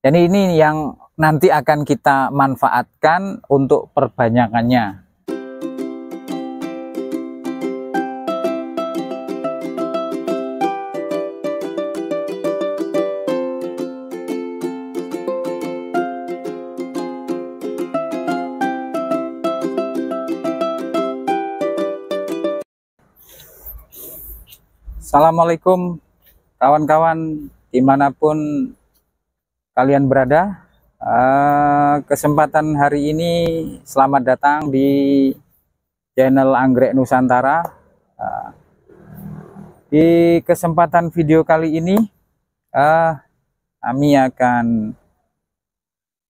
Jadi ini yang nanti akan kita manfaatkan untuk perbanyakannya. Assalamualaikum kawan-kawan dimanapun kalian berada. Uh, kesempatan hari ini selamat datang di channel Anggrek Nusantara. Uh, di kesempatan video kali ini uh, kami akan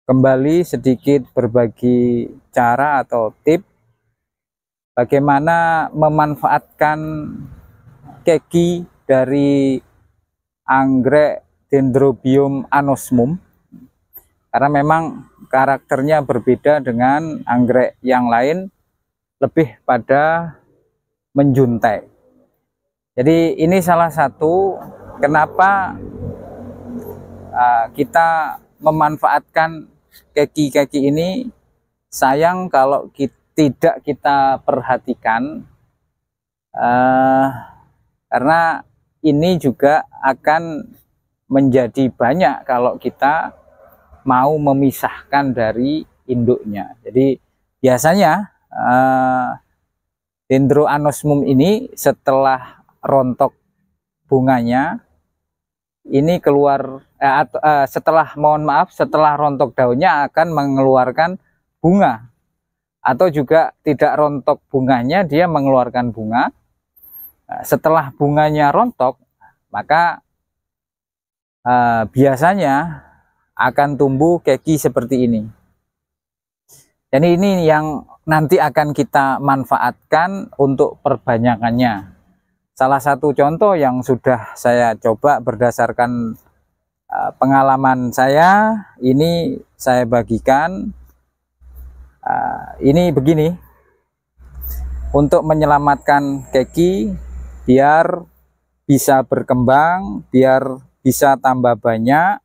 kembali sedikit berbagi cara atau tip bagaimana memanfaatkan keki dari anggrek dendrobium anosmum karena memang karakternya berbeda dengan anggrek yang lain lebih pada menjuntai jadi ini salah satu kenapa uh, kita memanfaatkan keki-keki ini sayang kalau kita, tidak kita perhatikan uh, karena ini juga akan menjadi banyak kalau kita mau memisahkan dari induknya. Jadi biasanya eh, dendroanosmum ini setelah rontok bunganya ini keluar eh, atau, eh, setelah mohon maaf setelah rontok daunnya akan mengeluarkan bunga atau juga tidak rontok bunganya dia mengeluarkan bunga nah, setelah bunganya rontok maka uh, biasanya akan tumbuh keki seperti ini. Jadi ini yang nanti akan kita manfaatkan untuk perbanyakannya. Salah satu contoh yang sudah saya coba berdasarkan eh, pengalaman saya, ini saya bagikan. Eh, ini begini, untuk menyelamatkan keki biar bisa berkembang, biar bisa tambah banyak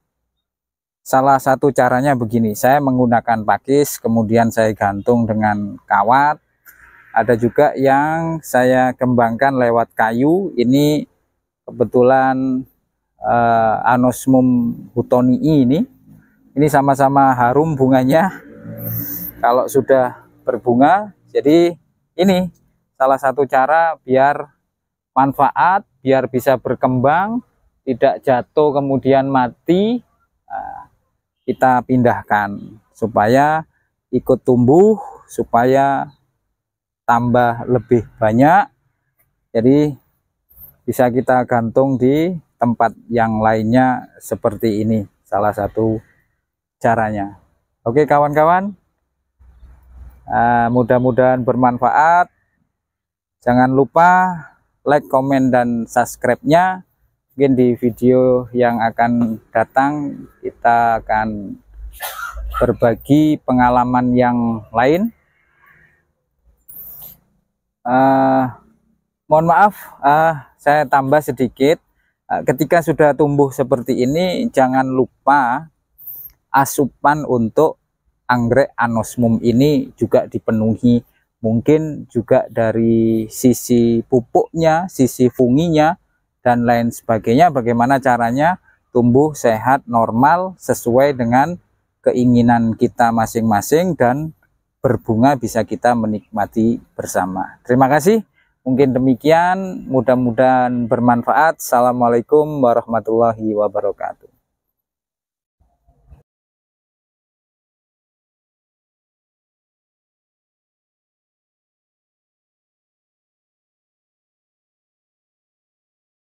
salah satu caranya begini saya menggunakan pakis kemudian saya gantung dengan kawat ada juga yang saya kembangkan lewat kayu ini kebetulan eh, anosmum hutonii ini ini sama-sama harum bunganya kalau sudah berbunga jadi ini salah satu cara biar manfaat biar bisa berkembang tidak jatuh kemudian mati eh, kita pindahkan supaya ikut tumbuh supaya tambah lebih banyak jadi bisa kita gantung di tempat yang lainnya seperti ini salah satu caranya oke kawan-kawan eh, mudah-mudahan bermanfaat jangan lupa like, komen, dan subscribe-nya mungkin di video yang akan datang kita akan berbagi pengalaman yang lain uh, mohon maaf uh, saya tambah sedikit uh, ketika sudah tumbuh seperti ini jangan lupa asupan untuk anggrek anosmum ini juga dipenuhi mungkin juga dari sisi pupuknya sisi funginya dan lain sebagainya bagaimana caranya tumbuh sehat normal sesuai dengan keinginan kita masing-masing dan berbunga bisa kita menikmati bersama. Terima kasih. Mungkin demikian, mudah-mudahan bermanfaat. Assalamualaikum warahmatullahi wabarakatuh.